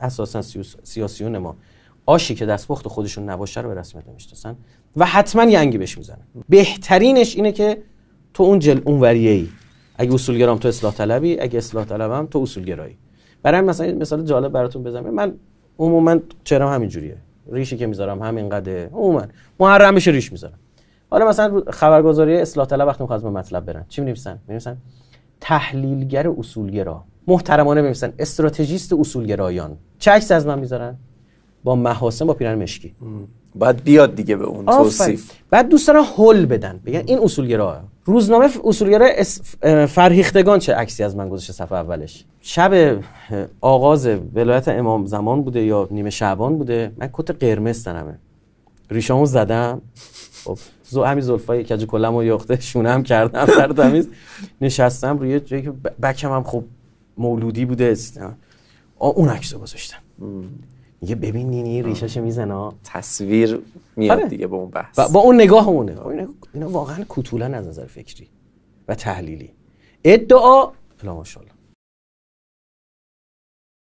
اساسا سیاسیون ما آشی که دستپخت خودشون نباشه رو به رسمیت نمیشناسن و حتما ینگی بهش میزنن بهترینش اینه که تو اون جل اون وریه ای اگه اصولگرام تو اصلاح طلبی اگه اصلاح طلبم تو اصولگرایی برای مثلا مثال جالب براتون بزنم من عموما چرا همین جوریه ریشی که میذارم همین قده عموما محرم ریش میذارم حالا مثلا خبرگزاری اصلاح طلب وقتی میخواد به مطلب برن چی می نویسن می تحلیلگر اصولگرا محترمانه بنویسن استراتژیست اصولگرایان چه عکس از من میذارن با محاسم با پیرن مشکی بعد بیاد دیگه به اون توصیف بعد دوست دارن هول بدن بگن این اصولگرا روزنامه اصولگرا فرهیختگان چه عکسی از من گذاشته صفحه اولش شب آغاز ولایت امام زمان بوده یا نیمه شعبان بوده من کت قرمز تنمه ریشامو زدم خب زو همین زلفای کج کلمو یخته شونه هم کردم در تمیز نشستم روی جایی که بکم هم خوب مولودی بوده است اون عکس رو گذاشتم میگه ببین نینی ریشاشو میزنه تصویر میاد آره. دیگه به اون بحث با, با اون نگاه اینا, اینا واقعا کتولن از نظر فکری و تحلیلی ادعا لا